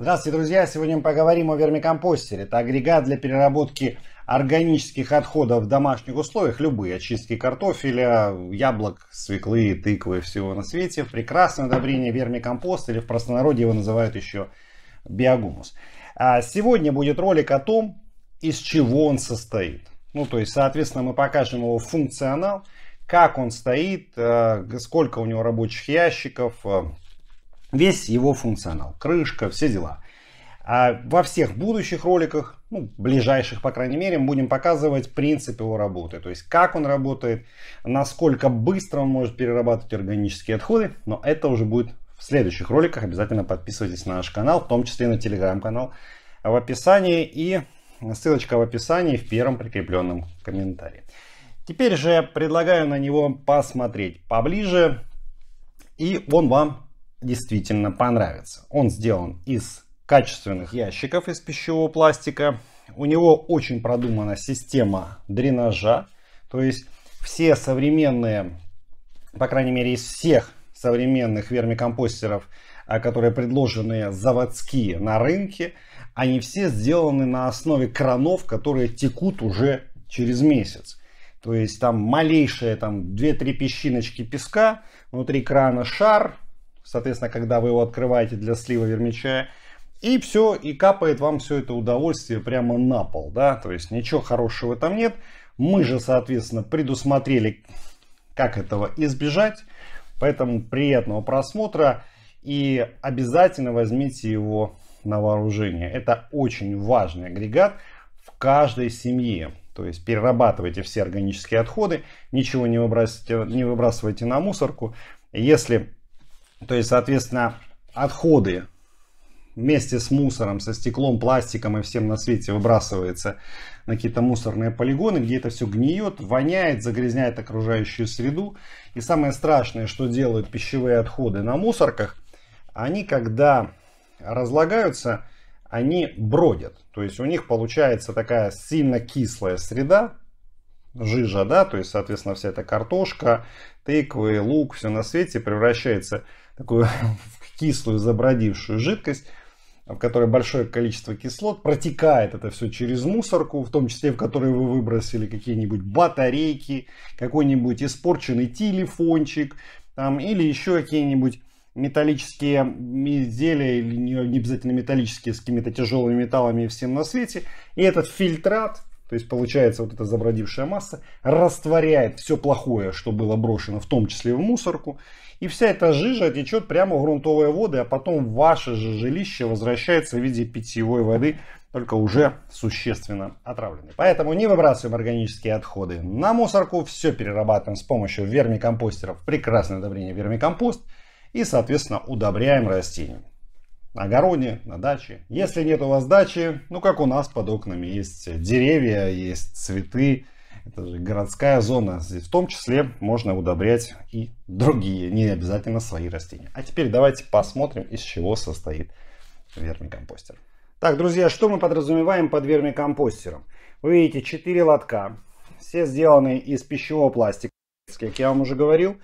Здравствуйте, друзья! Сегодня мы поговорим о вермикомпостере. Это агрегат для переработки органических отходов в домашних условиях. Любые очистки картофеля, яблок, свеклы, тыквы, всего на свете. Прекрасное удобрение вермикомпост или в простонародье его называют еще биогумус. А сегодня будет ролик о том, из чего он состоит. Ну, то есть, соответственно, мы покажем его функционал, как он стоит, э, сколько у него рабочих ящиков, э, весь его функционал, крышка, все дела. А во всех будущих роликах, ну, ближайших, по крайней мере, мы будем показывать принцип его работы. То есть, как он работает, насколько быстро он может перерабатывать органические отходы. Но это уже будет в следующих роликах. Обязательно подписывайтесь на наш канал, в том числе и на телеграм-канал в описании. И ссылочка в описании в первом прикрепленном комментарии. Теперь же предлагаю на него посмотреть поближе. И он вам действительно понравится. Он сделан из качественных ящиков из пищевого пластика. У него очень продумана система дренажа. То есть все современные, по крайней мере из всех современных вермикомпостеров, а, которые предложены заводские на рынке, они все сделаны на основе кранов, которые текут уже через месяц. То есть там малейшие там 2-3 песчиночки песка, внутри крана шар, соответственно, когда вы его открываете для слива вермича. И все, и капает вам все это удовольствие прямо на пол, да, то есть ничего хорошего там нет. Мы же, соответственно, предусмотрели, как этого избежать, поэтому приятного просмотра и обязательно возьмите его на вооружение. Это очень важный агрегат в каждой семье. То есть перерабатывайте все органические отходы, ничего не выбрасывайте, не выбрасывайте на мусорку. Если то есть, соответственно, отходы вместе с мусором, со стеклом, пластиком и всем на свете выбрасывается на какие-то мусорные полигоны, где это все гниет, воняет, загрязняет окружающую среду. И самое страшное, что делают пищевые отходы на мусорках, они когда разлагаются, они бродят. То есть у них получается такая сильно кислая среда, жижа, да, то есть, соответственно, вся эта картошка, тыквы, лук, все на свете превращается в такую в кислую забродившую жидкость, в которой большое количество кислот, протекает это все через мусорку, в том числе в которой вы выбросили какие-нибудь батарейки, какой-нибудь испорченный телефончик, там, или еще какие-нибудь металлические изделия, или не обязательно металлические, с какими-то тяжелыми металлами и всем на свете. И этот фильтрат, то есть получается вот эта забродившая масса растворяет все плохое, что было брошено, в том числе в мусорку. И вся эта жижа течет прямо в грунтовые воды, а потом ваше же жилище возвращается в виде питьевой воды, только уже существенно отравленной. Поэтому не выбрасываем органические отходы на мусорку, все перерабатываем с помощью вермикомпостеров, прекрасное удобрение вермикомпост и, соответственно, удобряем растения на огороде, на даче. Если нет у вас дачи, ну как у нас под окнами есть деревья, есть цветы, это же городская зона. Здесь в том числе можно удобрять и другие, не обязательно свои растения. А теперь давайте посмотрим, из чего состоит вермикомпостер. Так, друзья, что мы подразумеваем под вермикомпостером? Вы видите 4 лотка, все сделаны из пищевого пластика, как я вам уже говорил.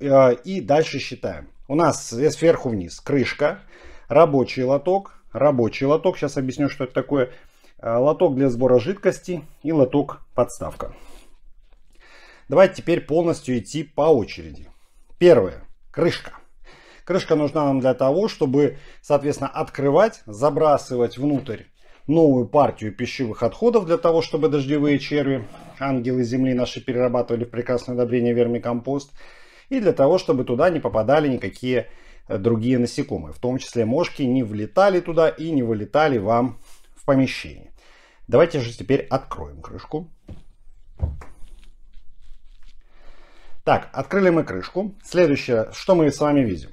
Э, и дальше считаем. У нас сверху вниз крышка, рабочий лоток. Рабочий лоток, сейчас объясню, что это такое. Э, лоток для сбора жидкости и лоток подставка. Давайте теперь полностью идти по очереди. Первое. Крышка. Крышка нужна нам для того, чтобы, соответственно, открывать, забрасывать внутрь новую партию пищевых отходов для того, чтобы дождевые черви, ангелы земли наши перерабатывали прекрасное удобрение вермикомпост. И для того, чтобы туда не попадали никакие Э, другие насекомые. В том числе мошки не влетали туда и не вылетали вам в помещение. Давайте же теперь откроем крышку. Так, открыли мы крышку. Следующее, что мы с вами видим.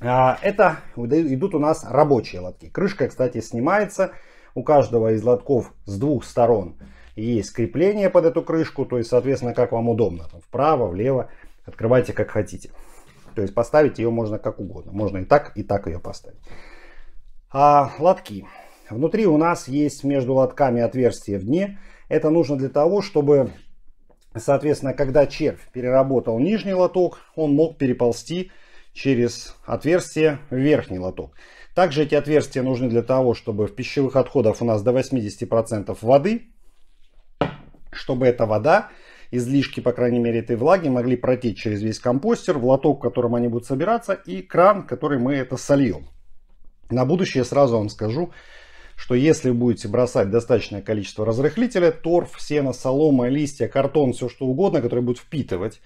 А, это идут у нас рабочие лотки. Крышка, кстати, снимается. У каждого из лотков с двух сторон есть крепление под эту крышку. То есть, соответственно, как вам удобно. вправо, влево. Открывайте как хотите. То есть поставить ее можно как угодно. Можно и так, и так ее поставить. А, лотки. Внутри у нас есть между лотками отверстие в дне. Это нужно для того, чтобы, соответственно, когда червь переработал нижний лоток, он мог переползти через отверстие в верхний лоток. Также эти отверстия нужны для того, чтобы в пищевых отходах у нас до 80% воды, чтобы эта вода излишки, по крайней мере, этой влаги могли протечь через весь компостер, в лоток, в котором они будут собираться, и кран, который мы это сольем. На будущее сразу вам скажу, что если будете бросать достаточное количество разрыхлителя, торф, сено, солома, листья, картон, все что угодно, который будет впитывать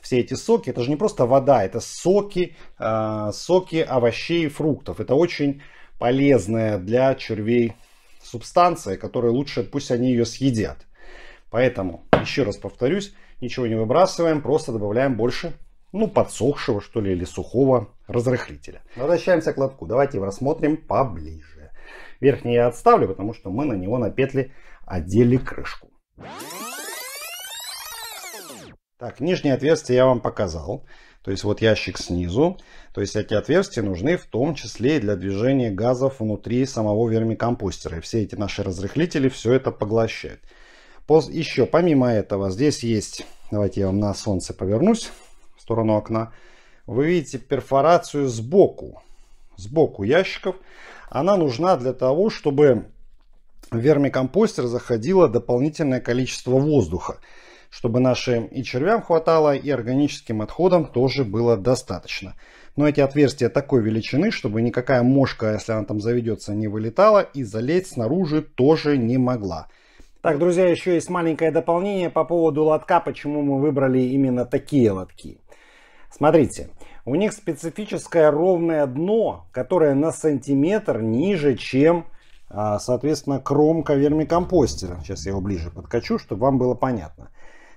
все эти соки, это же не просто вода, это соки, а, соки овощей и фруктов. Это очень полезная для червей субстанция, которая лучше пусть они ее съедят. Поэтому, еще раз повторюсь, ничего не выбрасываем, просто добавляем больше, ну, подсохшего, что ли, или сухого разрыхлителя. Возвращаемся к лотку. Давайте его рассмотрим поближе. Верхний я отставлю, потому что мы на него на петли одели крышку. Так, нижнее отверстие я вам показал. То есть вот ящик снизу. То есть эти отверстия нужны в том числе и для движения газов внутри самого вермикомпостера. И все эти наши разрыхлители все это поглощают еще, помимо этого, здесь есть, давайте я вам на солнце повернусь, в сторону окна, вы видите перфорацию сбоку, сбоку ящиков. Она нужна для того, чтобы в вермикомпостер заходило дополнительное количество воздуха, чтобы нашим и червям хватало, и органическим отходам тоже было достаточно. Но эти отверстия такой величины, чтобы никакая мошка, если она там заведется, не вылетала и залезть снаружи тоже не могла. Так, друзья, еще есть маленькое дополнение по поводу лотка, почему мы выбрали именно такие лотки. Смотрите, у них специфическое ровное дно, которое на сантиметр ниже, чем, а, соответственно, кромка вермикомпостера. Сейчас я его ближе подкачу, чтобы вам было понятно.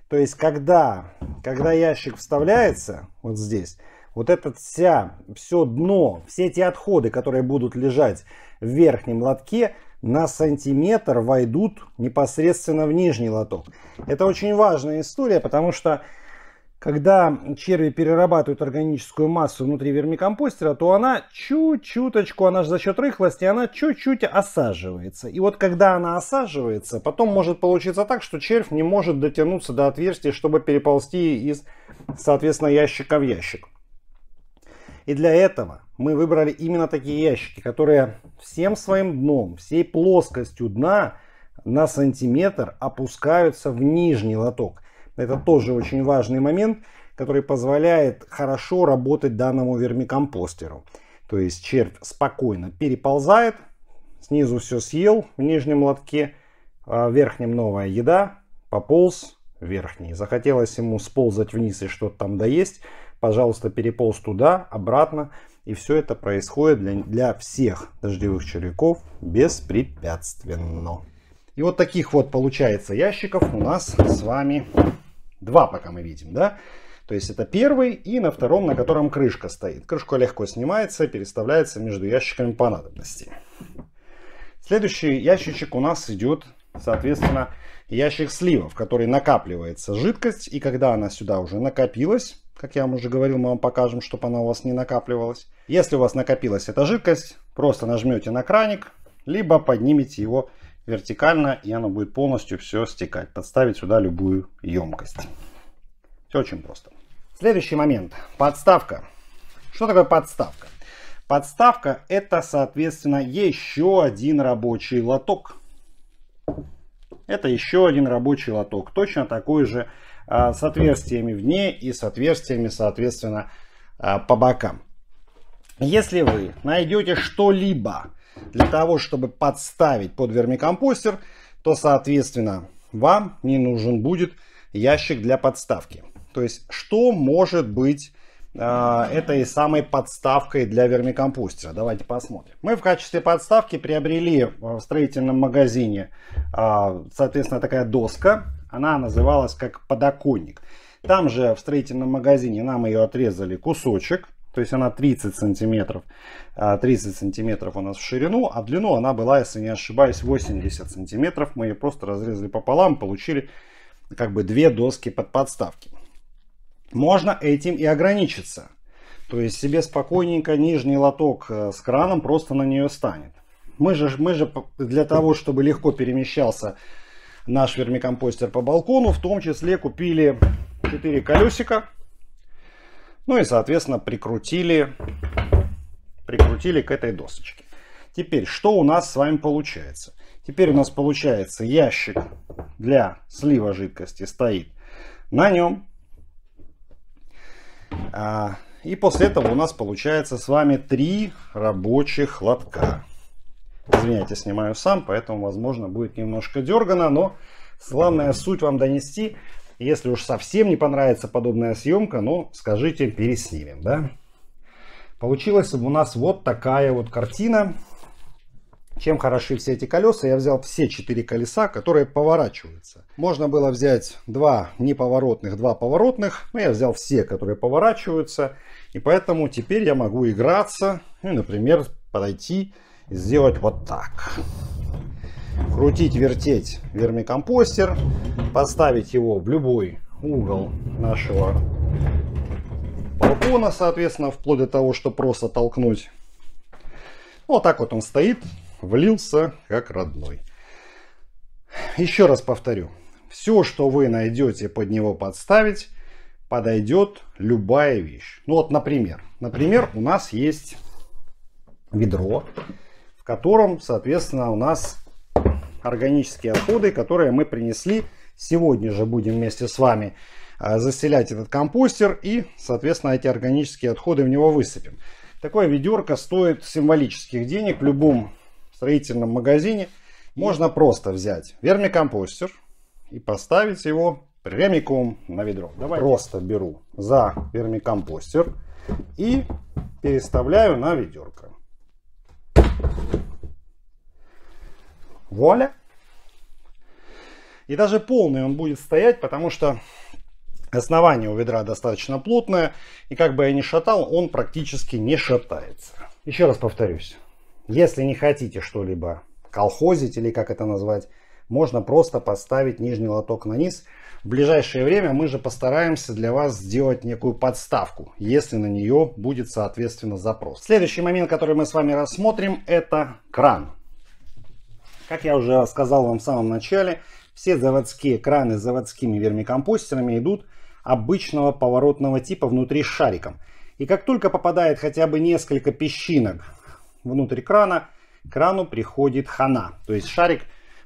То есть, когда, когда ящик вставляется вот здесь, вот это вся, все дно, все эти отходы, которые будут лежать в верхнем лотке, на сантиметр войдут непосредственно в нижний лоток. Это очень важная история, потому что когда черви перерабатывают органическую массу внутри вермикомпостера, то она чуть-чуточку, она же за счет рыхлости, она чуть-чуть осаживается. И вот когда она осаживается, потом может получиться так, что червь не может дотянуться до отверстия, чтобы переползти из, соответственно, ящика в ящик. И для этого мы выбрали именно такие ящики, которые всем своим дном, всей плоскостью дна на сантиметр опускаются в нижний лоток. Это тоже очень важный момент, который позволяет хорошо работать данному вермикомпостеру. То есть червь спокойно переползает, снизу все съел в нижнем лотке, а в верхнем новая еда, пополз верхний. Захотелось ему сползать вниз и что-то там доесть, Пожалуйста, переполз туда, обратно. И все это происходит для, для всех дождевых червяков беспрепятственно. И вот таких вот получается ящиков у нас с вами два, пока мы видим, да? То есть это первый и на втором, на котором крышка стоит. Крышка легко снимается, переставляется между ящиками по надобности. Следующий ящичек у нас идет, соответственно, ящик сливов, в который накапливается жидкость. И когда она сюда уже накопилась, как я вам уже говорил, мы вам покажем, чтобы она у вас не накапливалась. Если у вас накопилась эта жидкость, просто нажмете на краник, либо поднимите его вертикально, и оно будет полностью все стекать. Подставить сюда любую емкость. Все очень просто. Следующий момент. Подставка. Что такое подставка? Подставка это, соответственно, еще один рабочий лоток. Это еще один рабочий лоток. Точно такой же а, с отверстиями в ней и с отверстиями, соответственно, а, по бокам. Если вы найдете что-либо для того, чтобы подставить под вермикомпостер, то, соответственно, вам не нужен будет ящик для подставки. То есть, что может быть а, этой самой подставкой для вермикомпостера. Давайте посмотрим. Мы в качестве подставки приобрели в строительном магазине, соответственно, такая доска она называлась как подоконник. Там же в строительном магазине нам ее отрезали кусочек. То есть она 30 сантиметров. 30 а, сантиметров у нас в ширину, а длину она была, если не ошибаюсь, 80 сантиметров. Мы ее просто разрезали пополам, получили как бы две доски под подставки. Можно этим и ограничиться. То есть себе спокойненько нижний лоток э, с краном просто на нее станет. Мы же, мы же для того, чтобы легко перемещался наш вермикомпостер по балкону. В том числе купили 4 колесика. Ну и, соответственно, прикрутили, прикрутили к этой досочке. Теперь, что у нас с вами получается? Теперь у нас получается ящик для слива жидкости стоит на нем. А, и после этого у нас получается с вами три рабочих лотка. Извиняйте, снимаю сам, поэтому, возможно, будет немножко дергано, но главная суть вам донести. Если уж совсем не понравится подобная съемка, ну, скажите, переснимем, да? Получилась у нас вот такая вот картина. Чем хороши все эти колеса? Я взял все четыре колеса, которые поворачиваются. Можно было взять два неповоротных, два поворотных. Но я взял все, которые поворачиваются. И поэтому теперь я могу играться. И, например, подойти сделать вот так. Крутить, вертеть вермикомпостер, поставить его в любой угол нашего балкона, соответственно, вплоть до того, что просто толкнуть. Ну, вот так вот он стоит, влился как родной. Еще раз повторю, все, что вы найдете под него подставить, подойдет любая вещь. Ну вот, например, например, у нас есть ведро котором, соответственно, у нас органические отходы, которые мы принесли. Сегодня же будем вместе с вами а, заселять этот компостер и, соответственно, эти органические отходы в него высыпем. Такое ведерко стоит символических денег в любом строительном магазине. Можно просто взять вермикомпостер и поставить его прямиком на ведро. Давай. Просто беру за вермикомпостер и переставляю на ведерко. Вуаля! И даже полный он будет стоять, потому что основание у ведра достаточно плотное. И как бы я ни шатал, он практически не шатается. Еще раз повторюсь. Если не хотите что-либо колхозить или как это назвать, можно просто поставить нижний лоток на низ – в ближайшее время мы же постараемся для вас сделать некую подставку, если на нее будет соответственно запрос. Следующий момент, который мы с вами рассмотрим, это кран. Как я уже сказал вам в самом начале, все заводские краны с заводскими вермикомпостерами идут обычного поворотного типа внутри с шариком. И как только попадает хотя бы несколько песчинок внутрь крана, крану приходит хана. То есть шарик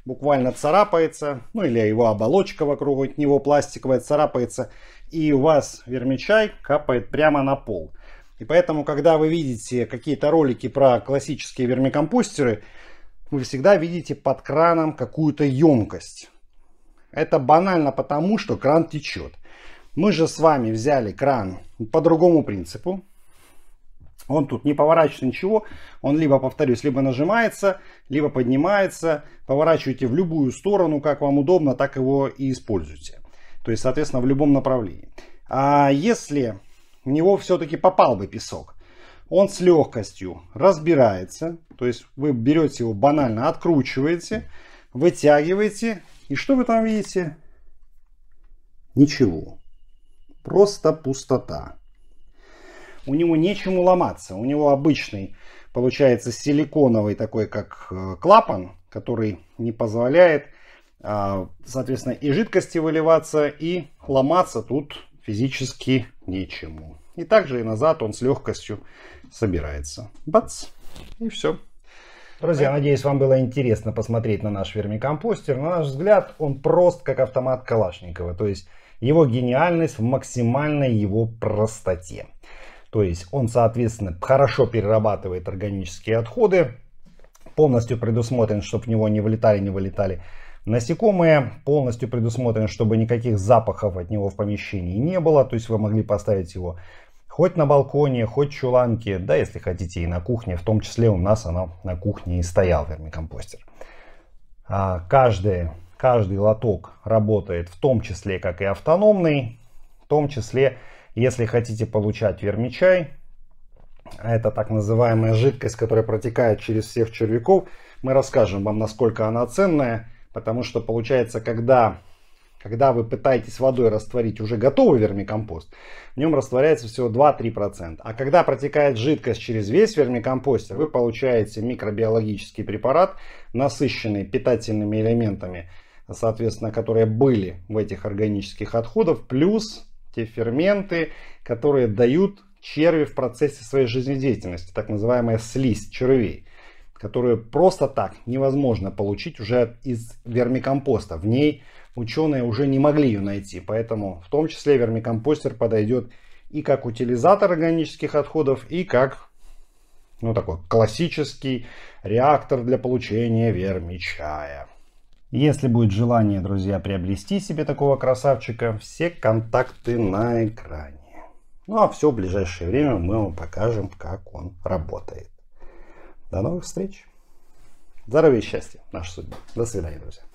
буквально царапается, ну или его оболочка вокруг от него пластиковая царапается, и у вас вермичай капает прямо на пол. И поэтому, когда вы видите какие-то ролики про классические вермикомпостеры, вы всегда видите под краном какую-то емкость. Это банально потому, что кран течет. Мы же с вами взяли кран по другому принципу. Он тут не поворачивается ничего, он либо, повторюсь, либо нажимается, либо поднимается. Поворачивайте в любую сторону, как вам удобно, так его и используйте. То есть, соответственно, в любом направлении. А если в него все-таки попал бы песок, он с легкостью разбирается. То есть вы берете его банально, откручиваете, вытягиваете. И что вы там видите? Ничего. Просто пустота у него нечему ломаться. У него обычный, получается, силиконовый такой, как э, клапан, который не позволяет, а, соответственно, и жидкости выливаться, и ломаться тут физически нечему. И также и назад он с легкостью собирается. Бац! И все. Друзья, надеюсь, вам было интересно посмотреть на наш вермикомпостер. На наш взгляд, он прост, как автомат Калашникова. То есть, его гениальность в максимальной его простоте. То есть он, соответственно, хорошо перерабатывает органические отходы, полностью предусмотрен, чтобы в него не вылетали, не вылетали насекомые, полностью предусмотрен, чтобы никаких запахов от него в помещении не было, то есть вы могли поставить его хоть на балконе, хоть в чуланке, да, если хотите, и на кухне, в том числе у нас она на кухне и стоял вермикомпостер. А каждый, каждый лоток работает в том числе, как и автономный, в том числе если хотите получать вермичай, это так называемая жидкость, которая протекает через всех червяков, мы расскажем вам, насколько она ценная, потому что получается, когда, когда вы пытаетесь водой растворить уже готовый вермикомпост, в нем растворяется всего 2-3%. А когда протекает жидкость через весь вермикомпостер, вы получаете микробиологический препарат, насыщенный питательными элементами, соответственно, которые были в этих органических отходах, плюс те ферменты, которые дают черви в процессе своей жизнедеятельности, так называемая слизь червей, которую просто так невозможно получить уже из вермикомпоста. В ней ученые уже не могли ее найти, поэтому в том числе вермикомпостер подойдет и как утилизатор органических отходов, и как ну, такой классический реактор для получения вермичая. Если будет желание, друзья, приобрести себе такого красавчика, все контакты на экране. Ну а все в ближайшее время мы вам покажем, как он работает. До новых встреч. Здоровья и счастья. Наша судьба. До свидания, друзья.